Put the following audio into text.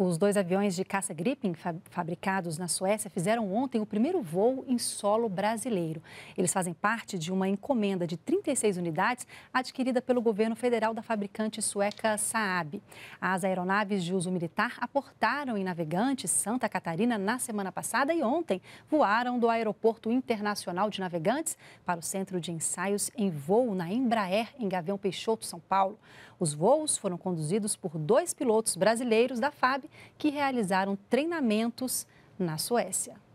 Os dois aviões de caça Gripen fabricados na Suécia fizeram ontem o primeiro voo em solo brasileiro. Eles fazem parte de uma encomenda de 36 unidades adquirida pelo governo federal da fabricante sueca Saab. As aeronaves de uso militar aportaram em Navegante, Santa Catarina, na semana passada e ontem voaram do Aeroporto Internacional de Navegantes para o Centro de Ensaios em Voo na Embraer, em Gavião Peixoto, São Paulo. Os voos foram conduzidos por dois pilotos brasileiros da FAB que realizaram treinamentos na Suécia.